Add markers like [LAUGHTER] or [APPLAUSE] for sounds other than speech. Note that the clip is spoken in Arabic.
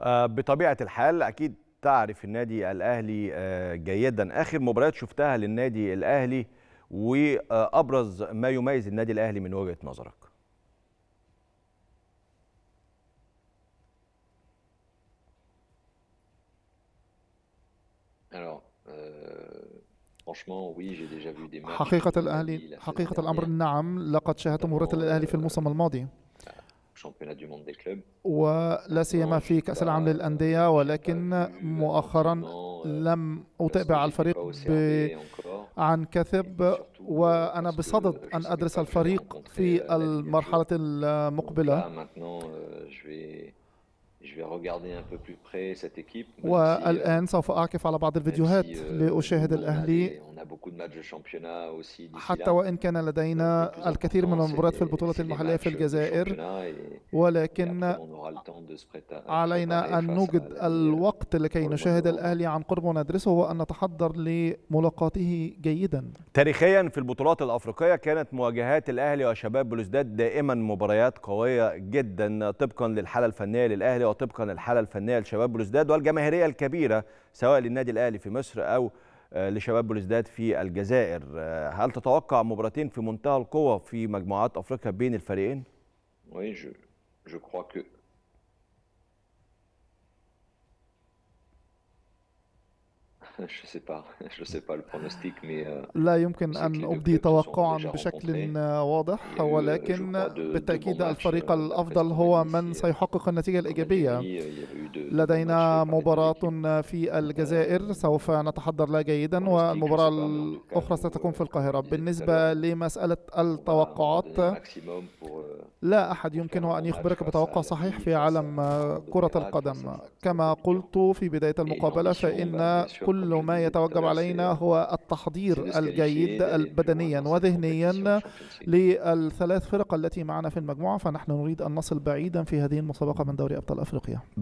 آه، بطبيعه الحال اكيد تعرف النادي الاهلي آه، جيدا اخر مباريات شفتها للنادي الاهلي وابرز ما يميز النادي الاهلي من وجهه نظرك euh, حقيقة الأهلي حقيقة الأمر نعم لقد شاهدت مباراة الأهلي في euh, الموسم الماضي شامبيونات دو موند دي كلوب ولا سيما في كاس العالم للانديه ولكن مؤخرا euh, لم اتابع الفريق ب... عن كثب euh, وانا بصدد ان ادرس الفريق في المرحله المقبله euh, والآن سوف أعكف على بعض الفيديوهات لأشاهد الأهلي حتى وإن كان لدينا الكثير من المباريات في البطولة المحلية في الجزائر ولكن علينا أن نوجد الوقت لكي نشاهد الأهلي عن قرب وندرسه وأن نتحضر لملاقاته جيدا تاريخيا في البطولات الأفريقية كانت مواجهات الأهلي وشباب بلوزداد دائما مباريات قوية جدا طبقا للحالة الفنية للأهلي وطبقا للحالة الفنية لشباب بلوزداد والجماهيرية الكبيرة سواء للنادي الأهلي في مصر أو آه، لشباب بلوزداد في الجزائر آه، هل تتوقع مباراتين في منتهى القوة في مجموعات أفريقيا بين الفريقين؟ [LAUGHS] je sais pas, [LAUGHS] je sais pas le pronostic, mais euh, لا يمكن أن أبدي توقعا بشكل واضح euh, ولكن بالتأكيد الفريق euh, الأفضل هو من سيحقق النتيجة الإيجابية لدينا مباراة في الجزائر سوف نتحضر لها جيدا والمباراة الأخرى ستكون في القاهرة بالنسبة لمسألة التوقعات لا أحد يمكنه أن يخبرك بتوقع صحيح في عالم كرة القدم كما قلت في بداية المقابلة فإن كل كل ما يتوجب علينا هو التحضير الجيد بدنيا وذهنيا للثلاث فرق التي معنا في المجموعة فنحن نريد أن نصل بعيدا في هذه المسابقة من دوري أبطال أفريقيا